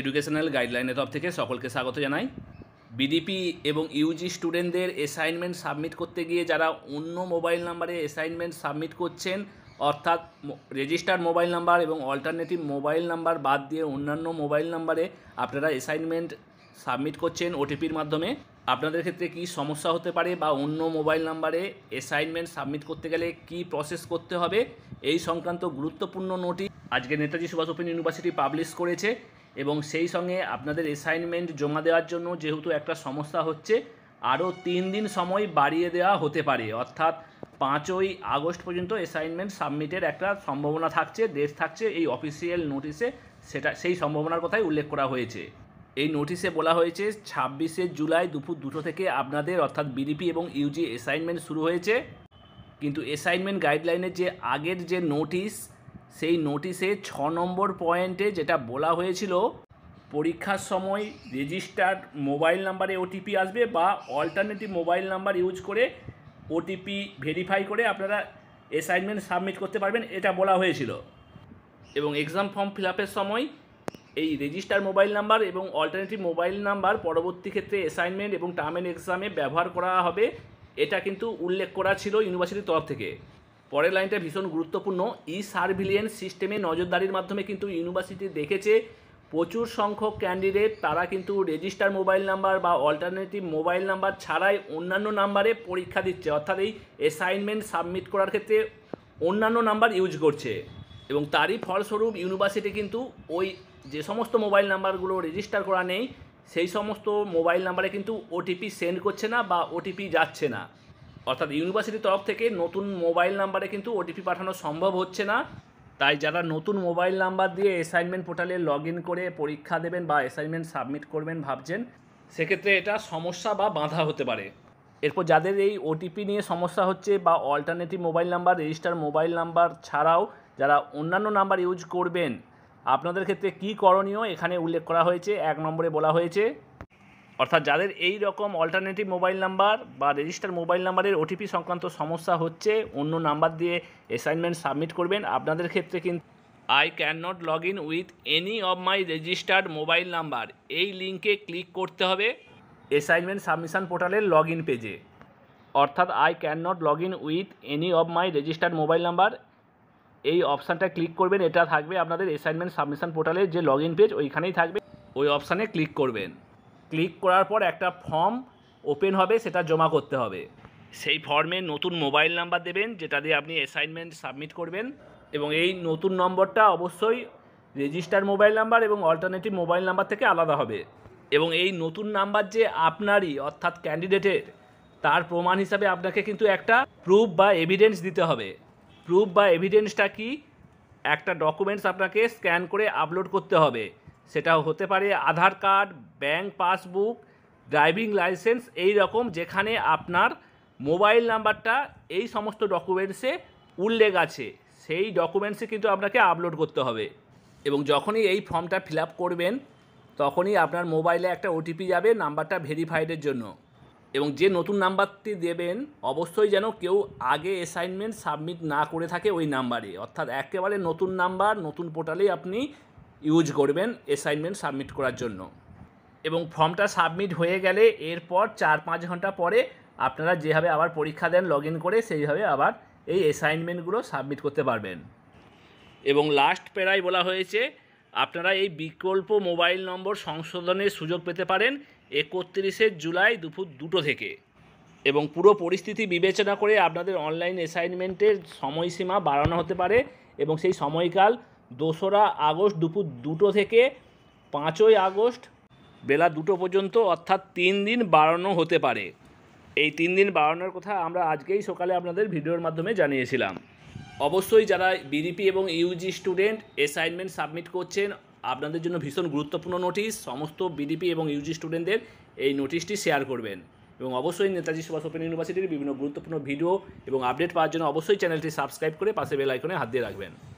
educational গাইডলাইনের তরফ থেকে সকলকে স্বাগত জানাই বিডিপি এবং ইউজি স্টুডেন্টদের অ্যাসাইনমেন্ট সাবমিট করতে গিয়ে যারা অন্য মোবাইল নাম্বারে অ্যাসাইনমেন্ট সাবমিট করছেন অর্থাৎ রেজিস্টার্ড মোবাইল নাম্বার এবং অল্টারনেটিভ মোবাইল নাম্বার বাদ দিয়ে অন্যান্য মোবাইল নাম্বারে আপনারা অ্যাসাইনমেন্ট সাবমিট করছেন ওটিপির মাধ্যমে আপনাদের ক্ষেত্রে কি সমস্যা হতে পারে বা অন্য মোবাইল নাম্বারে অ্যাসাইনমেন্ট সাবমিট করতে গেলে কি প্রসেস করতে হবে এই সংক্রান্ত গুরুত্বপূর্ণ নোটিশ আজকে Netaji Subhas Open University publish করেছে এবং সেই সঙ্গে আপনাদের অ্যাসাইনমেন্ট জমা দেওয়ার জন্য যেহেতু একটা সমস্যা হচ্ছে আরও তিন দিন সময় বাড়িয়ে দেওয়া হতে পারে অর্থাৎ পাঁচই আগস্ট পর্যন্ত অ্যাসাইনমেন্ট সাবমিটের একটা সম্ভাবনা থাকছে ডেট থাকছে এই অফিসিয়াল নোটিশে সেটা সেই সম্ভাবনার কথাই উল্লেখ করা হয়েছে এই নোটিশে বলা হয়েছে ছাব্বিশে জুলাই দুপুর দুটো থেকে আপনাদের অর্থাৎ বিডিপি এবং ইউজি অ্যাসাইনমেন্ট শুরু হয়েছে কিন্তু অ্যাসাইনমেন্ট গাইডলাইনের যে আগের যে নোটিশ সেই নোটিশে ছ নম্বর পয়েন্টে যেটা বলা হয়েছিল পরীক্ষার সময় রেজিস্টার্ড মোবাইল নাম্বারে ওটিপি আসবে বা অল্টারনেটিভ মোবাইল নাম্বার ইউজ করে ওটিপি ভেরিফাই করে আপনারা অ্যাসাইনমেন্ট সাবমিট করতে পারবেন এটা বলা হয়েছিল এবং এক্সাম ফর্ম ফিল আপের সময় এই রেজিস্টার মোবাইল নাম্বার এবং অল্টারনেটিভ মোবাইল নাম্বার পরবর্তী ক্ষেত্রে অ্যাসাইনমেন্ট এবং টার্ম এন্ড এক্সামে ব্যবহার করা হবে এটা কিন্তু উল্লেখ করা ছিল ইউনিভার্সিটির তরফ থেকে পরের লাইনটা ভীষণ গুরুত্বপূর্ণ ই সার্ভিলিয়েন্স সিস্টেমে নজরদারির মাধ্যমে কিন্তু ইউনিভার্সিটি দেখেছে প্রচুর সংখ্যক ক্যান্ডিডেট তারা কিন্তু রেজিস্টার মোবাইল নাম্বার বা অল্টারনেটিভ মোবাইল নাম্বার ছাড়াই অন্যান্য নাম্বারে পরীক্ষা দিচ্ছে অর্থাৎ এই অ্যাসাইনমেন্ট সাবমিট করার ক্ষেত্রে অন্যান্য নাম্বার ইউজ করছে এবং তারই ফলস্বরূপ ইউনিভার্সিটি কিন্তু ওই যে সমস্ত মোবাইল নাম্বারগুলো রেজিস্টার করা নেই সেই সমস্ত মোবাইল নাম্বারে কিন্তু ওটিপি সেন্ড করছে না বা ওটিপি যাচ্ছে না অর্থাৎ ইউনিভার্সিটির তরফ থেকে নতুন মোবাইল নাম্বারে কিন্তু ওটিপি পাঠানো সম্ভব হচ্ছে না তাই যারা নতুন মোবাইল নাম্বার দিয়ে অ্যাসাইনমেন্ট পোর্টালে লগ করে পরীক্ষা দেবেন বা অ্যাসাইনমেন্ট সাবমিট করবেন ভাবছেন সেক্ষেত্রে এটা সমস্যা বা বাধা হতে পারে এরপর যাদের এই ওটিপি নিয়ে সমস্যা হচ্ছে বা alternative mobile number register mobile number ছাড়াও যারা অন্যান্য নাম্বার ইউজ করবেন আপনাদের ক্ষেত্রে কী করণীয় এখানে উল্লেখ করা হয়েছে এক নম্বরে বলা হয়েছে অর্থাৎ যাদের এই রকম অল্টারনেটিভ মোবাইল নাম্বার বা রেজিস্টার মোবাইল নাম্বারের ওটিপি সংক্রান্ত সমস্যা হচ্ছে অন্য নাম্বার দিয়ে অ্যাসাইনমেন্ট সাবমিট করবেন আপনাদের ক্ষেত্রে কিন্তু I can not log in with any of my registered mobile number এই লিঙ্কে ক্লিক করতে হবে অ্যাসাইনমেন্ট সাবমিশন পোর্টালের লগ ইন পেজে অর্থাৎ I can not log in with any of my registered mobile number এই অপশানটা ক্লিক করবেন এটা থাকবে আপনাদের অ্যাসাইনমেন্ট সাবমিশন পোর্টালের যে লগ ইন পেজ ওইখানেই থাকবে ওই অপশানে ক্লিক করবেন ক্লিক করার পর একটা ফর্ম ওপেন হবে সেটা জমা করতে হবে সেই ফর্মে নতুন মোবাইল নাম্বার দেবেন যেটা দিয়ে আপনি অ্যাসাইনমেন্ট সাবমিট করবেন এবং এই নতুন নম্বরটা অবশ্যই রেজিস্টার মোবাইল নাম্বার এবং অল্টারনেটিভ মোবাইল নাম্বার থেকে আলাদা হবে এবং এই নতুন নাম্বার যে আপনারই অর্থাৎ ক্যান্ডিডেটের তার প্রমাণ হিসাবে আপনাকে কিন্তু একটা প্রুফ বা এভিডেন্স দিতে হবে প্রুফ বা এভিডেন্সটা কি একটা ডকুমেন্টস আপনাকে স্ক্যান করে আপলোড করতে হবে সেটাও হতে পারে Aadhaar card bank passbook driving licence এই রকম যেখানে আপনার মোবাইল নাম্বারটা এই সমস্ত ডকুমেন্টসে উল্লেখ আছে সেই ডকুমেন্টসে কিন্তু আপনাকে আপলোড করতে হবে এবং যখনই এই ফর্মটা ফিল আপ করবেন তখনই আপনার মোবাইলে একটা ওটিপি যাবে নাম্বারটা ভেরিফাইডের জন্য এবং যে নতুন নাম্বারটি দেবেন অবশ্যই যেন কেউ আগে অ্যাসাইনমেন্ট সাবমিট না করে থাকে ওই নাম্বারে অর্থাৎ একেবারে নতুন নাম্বার নতুন পোর্টালেই আপনি ইউজ করবেন অ্যাসাইনমেন্ট সাবমিট করার জন্য এবং ফর্মটা সাবমিট হয়ে গেলে এরপর চার পাঁচ ঘন্টা পরে আপনারা যেভাবে আবার পরীক্ষা দেন লগ ইন করে সেইভাবে আবার এই অ্যাসাইনমেন্টগুলো সাবমিট করতে পারবেন এবং লাস্ট পেরায় বলা হয়েছে আপনারা এই বিকল্প মোবাইল নম্বর সংশোধনের সুযোগ পেতে পারেন একত্রিশে জুলাই দুপুর দুটো থেকে এবং পুরো পরিস্থিতি বিবেচনা করে আপনাদের অনলাইন অ্যাসাইনমেন্টের সময়সীমা বাড়ানো হতে পারে এবং সেই সময়কাল দোসরা আগস্ট দুপুর দুটো থেকে পাঁচই আগস্ট বেলা দুটো পর্যন্ত অর্থাৎ তিন দিন বাড়ানো হতে পারে এই তিন দিন বাড়ানোর কথা আমরা আজকেই সকালে আপনাদের ভিডিওর মাধ্যমে জানিয়েছিলাম অবশ্যই যারা বিডিপি এবং ইউজি স্টুডেন্ট অ্যাসাইনমেন্ট সাবমিট করছেন আপনাদের জন্য ভীষণ গুরুত্বপূর্ণ নোটিশ সমস্ত বিডিপি এবং ইউজি স্টুডেন্টদের এই নোটিশটি শেয়ার করবেন এবং অবশ্যই নেতাজি সুভাষ ওপেন ইউনিভার্সিটির বিভিন্ন গুরুত্বপূর্ণ ভিডিও এবং আপডেট পাওয়ার জন্য অবশ্যই চ্যানেলটি সাবস্ক্রাইব করে পাশে বেল আইকনে হাত দিয়ে রাখবেন